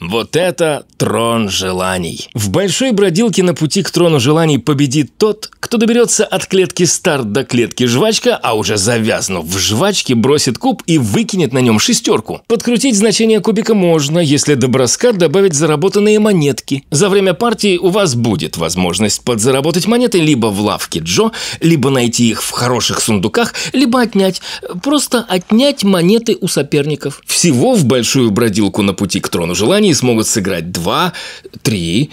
Вот это трон желаний. В большой бродилке на пути к трону желаний победит тот, кто доберется от клетки старт до клетки жвачка, а уже завязнув в жвачке, бросит куб и выкинет на нем шестерку. Подкрутить значение кубика можно, если до броска добавить заработанные монетки. За время партии у вас будет возможность подзаработать монеты либо в лавке Джо, либо найти их в хороших сундуках, либо отнять. Просто отнять монеты у соперников. Всего в большую бродилку на пути к трону желаний они смогут сыграть 2, 3,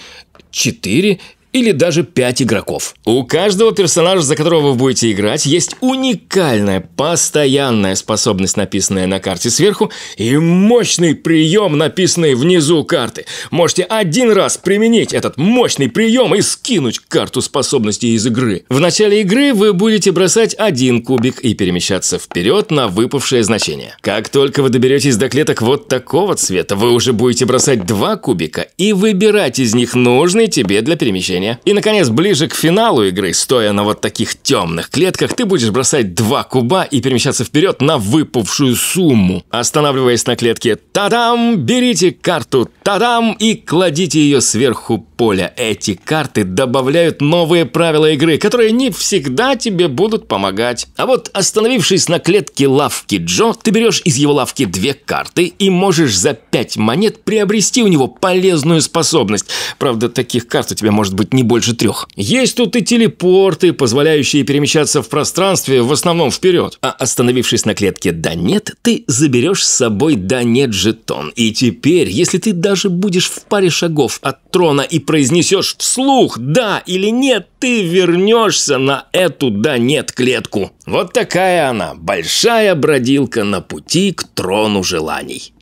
4 или даже 5 игроков. У каждого персонажа, за которого вы будете играть, есть уникальная, постоянная способность, написанная на карте сверху, и мощный прием, написанный внизу карты. Можете один раз применить этот мощный прием и скинуть карту способностей из игры. В начале игры вы будете бросать один кубик и перемещаться вперед на выпавшее значение. Как только вы доберетесь до клеток вот такого цвета, вы уже будете бросать два кубика и выбирать из них нужный тебе для перемещения поражения. И, наконец, ближе к финалу игры, стоя на вот таких темных клетках, ты будешь бросать два куба и перемещаться вперед на выпавшую сумму. Останавливаясь на клетке «Тадам!», берите карту «Тадам!» и кладите ее сверху поля. Эти карты добавляют новые правила игры, которые не всегда тебе будут помогать. А вот остановившись на клетке лавки Джо, ты берешь из его лавки две карты и можешь за пять монет приобрести у него полезную способность. Правда, таких карт у тебя может быть не больше трех. Есть тут и телепорты, позволяющие перемещаться в пространстве, в основном вперед. А остановившись на клетке «да нет», ты заберешь с собой «да нет» жетон. И теперь, если ты даже будешь в паре шагов от трона и произнесешь вслух «да» или «нет», ты вернешься на эту «да нет» клетку. Вот такая она, большая бродилка на пути к трону желаний.